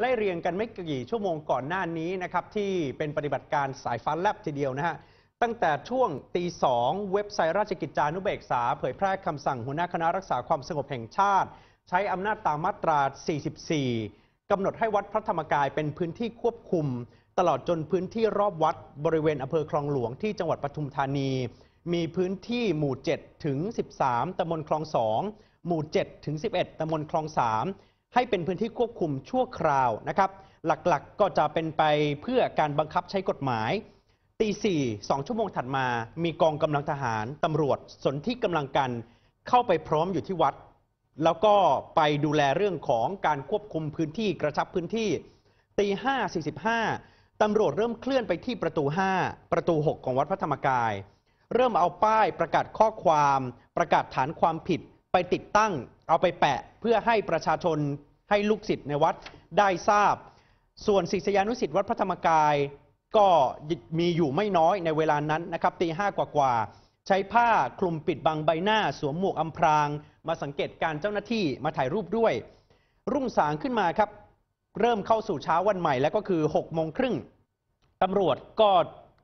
ไล่เรียงกันไม่กี่ชั่วโมงก่อนหน้านี้นะครับ ที่เป็นปฏิบัติการสายฟ้าแลบทีเดียวนะฮะตั้งแต่ช่วงตีสองเว็บไซต์ราชกิจจานุเบกษาเผยแพร่คำสั่งหัวหน้าคณะรักษาความสงบแห่งชาติ ใช้อำนาจตามมาตรา44กำหนดให้วัดพระธรรมกายเป็นพื้นที่ควบคุม ตลอดจนพื้นที่รอบวัดบริเวณอำเภอคลองหลวงที่จังหวัดปทุมธานี มีพื้นที่หมู่7 ถึง 13ตำบลคลอง 2 หมู่ 7 ถึง 11ตำบลคลอง 3ให้เป็นพื้นที่ควบคุมชั่วคราวนะครับ หลัก ๆกก็จะเป็นไปเพื่อการบังคับใช้กฎหมาย ตีสี่สองชั่วโมงถัดมา มีกองกำลังทหารตำรวจสนที่กำลังกันเข้าไปพร้อมอยู่ที่วัด แล้วก็ไปดูแลเรื่องของการควบคุมพื้นที่กระชับพื้นที่ตีห้าสี่สิบห้าตำรวจเริ่มเคลื่อนไปที่ประตู 5 ประตู 6 ของวัดพระธรรมกาย เริ่มเอาป้ายประกาศข้อความ ประกาศฐานความผิดไปติดตั้ง เอาไปแปะเพื่อให้ประชาชนให้ลูกศิษย์ในวัดได้ทราบ ส่วนศิษยานุศิษย์วัดพระธรรมกาย ก็มีอยู่ไม่น้อยในเวลานั้นนะครับ ตีห้ากว่าๆใช้ผ้าคลุมปิดบังใบหน้า สวมหมวกอำพราง มาสังเกตการเจ้าหน้าที่มาถ่ายรูปด้วย รุ่งสางขึ้นมาครับ เริ่มเข้าสู่เช้าวันใหม่ แล้วก็คือ6โมงครึ่งตำรวจก็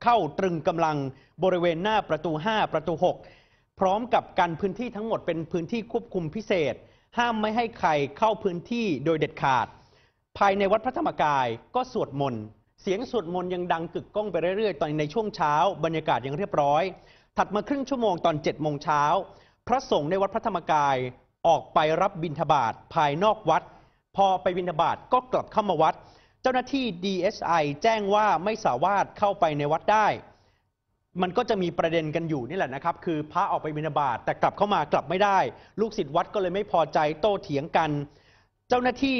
เข้าตรึงกำลังบริเวณหน้าประตู5ประตู6พร้อมกับกันพื้นที่ทั้งหมดเป็นพื้นที่ควบคุมพิเศษ ห้ามไม่ให้ใครเข้าพื้นที่โดยเด็ดขาด ภายในวัดพระธรรมกายก็สวดมนต์เสียงสวดมนต์ยังดังกึกก้องไปเรื่อยๆตอนในช่วงเช้า บรรยากาศยังเรียบร้อย ถัดมาครึ่งชั่วโมงตอน7จ็ดโมงเช้า พระสงฆ์ในวัดพระธรรมกายออกไปรับบิณฑบาตภายนอกวัด พอไปบิณฑบาตก็กลับเข้ามาวัดเจ้าหน้าที่ DSI แจ้งว่าไม่สามารถเข้าไปในวัดได้มันก็จะมีประเด็นกันอยู่นี่แหละนะครับ คือพระออกไปบิณฑบาตแต่กลับเข้ามากลับไม่ได้ ลูกศิษย์วัดก็เลยไม่พอใจโต้เถียงกัน เจ้าหน้าที่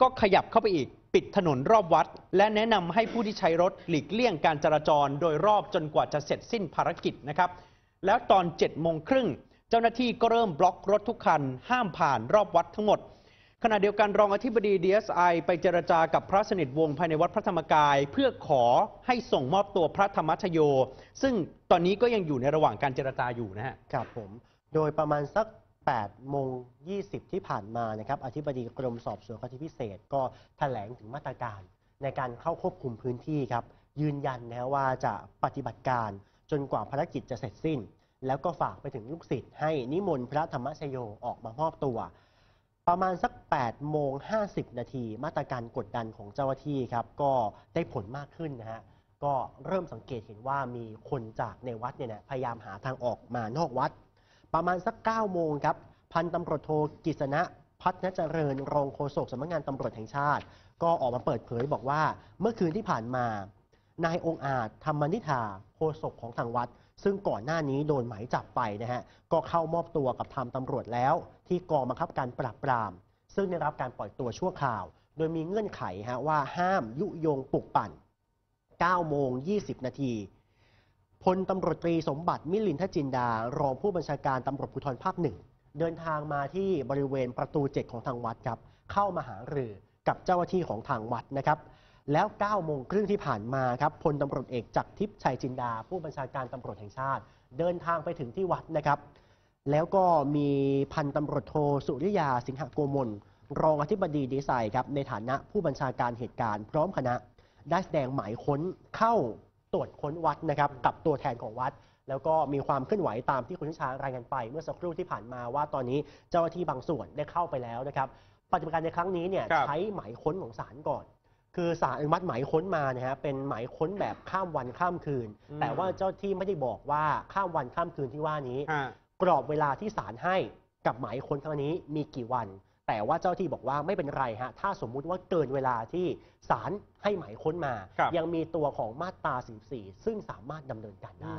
ก็ขยับเข้าไปอีกปิดถนนรอบวัด และแนะนำให้ผู้ที่ใช้รถหลีกเลี่ยงการจราจรโดยรอบจนกว่าจะเสร็จสิ้นภารกิจนะครับ แล้วตอน7จ็ดโมงครึ่งเจ้าหน้าที่ก็เริ่มบล็อกรถทุกคันห้ามผ่านรอบวัดทั้งหมดขณะเดียวกันรองอธิบดีดีเไปเจรจากับพระสนิทวงศ์ภายในวัดพระธรรมกายเพื่อขอให้ส่งมอบตัวพระธรรมชโย ซึ่งตอนนี้ก็ยังอยู่ในระหว่างการเจรจาอยู่นะฮะ ครับผม โดยประมาณสัก8โมง 20 ที่ผ่านมานะครับ อธิบดีกรมสอบสวนคดีพิเศษ ก็แถลงถึงมาตรการ ในการเข้าควบคุมพื้นที่ครับ ยืนยันนะว่าจะปฏิบัติการจนกว่าภารกิจจะเสร็จสิ้น แล้วก็ฝากไปถึงลูกศิษย์ให้นิมนต์พระธรรมชโยออกมามอบตัวประมาณสัก 8 โมง 50 นาที มาตรการกดดันของเจ้าหน้าที่ครับก็ได้ผลมากขึ้นนะฮะก็เริ่มสังเกตเห็นว่ามีคนจากในวัดเนี่ยนะพยายามหาทางออกมานอกวัด ประมาณสัก 9 โมงครับพันตำรวจโทกิษณะพัฒนเจริญรองโฆษกสำนักงานตำรวจแห่งชาติ ก็ออกมาเปิดเผยบอกว่า เมื่อคืนที่ผ่านมานายองอาจธรรมนิธาโฆษกของทางวัดซึ่งก่อนหน้านี้โดนหมายจับไปนะฮะ ก็เข้ามอบตัวกับทางตำรวจแล้วที่กองบังคับการปราบปราม ซึ่งได้รับการปล่อยตัวชั่วคราว โดยมีเงื่อนไขฮะว่าห้ามยุยงปลุกปั่น9โมง20 นาที พลตำรวจตรีสมบัติมิลินทจินดารองผู้บัญชาการตำรวจภูธรภาคหนึ่งเดินทางมาที่บริเวณประตูเจ็ดของทางวัดครับ เข้ามาหารือกับเจ้าหน้าที่ของทางวัดนะครับแล้ว9โมงครึ่งที่ผ่านมาครับพลตำรวจเอกจักรทิพย์ชัยจินดา ผู้บัญชาการตำรวจแห่งชาติ เดินทางไปถึงที่วัดนะครับ แล้วก็มีพันตำรวจโทสุริยา สิงหโกมล รองอธิบดีดีไซน์ครับในฐานะผู้บัญชาการเหตุการณ์ พร้อมคณะได้แสดงหมายค้นเข้าตรวจค้นวัดนะครับกับตัวแทนของวัด แล้วก็มีความเคลื่อนไหวตามที่คุณช้างรายงานไป เมื่อสักครู่ที่ผ่านมาว่าตอนนี้เจ้าหน้าที่บางส่วนได้เข้าไปแล้วนะครับปฏิบัติการในครั้งนี้เนี่ยใช้หมายค้นของศาลก่อนคือสารอนุมัติหมายค้นมานะฮะเป็นหมายค้นแบบข้ามวันข้ามคืน แต่ว่าเจ้าที่ไม่ได้บอกว่าข้ามวันข้ามคืนที่ว่านี้ กรอบเวลาที่สารให้กับหมายค้นครั้งนี้มีกี่วัน แต่ว่าเจ้าที่บอกว่าไม่เป็นไรฮะถ้าสมมุติว่าเกินเวลาที่สารให้หมายค้นมา ยังมีตัวของมาตรา14ซึ่งสามารถดำเนินการได้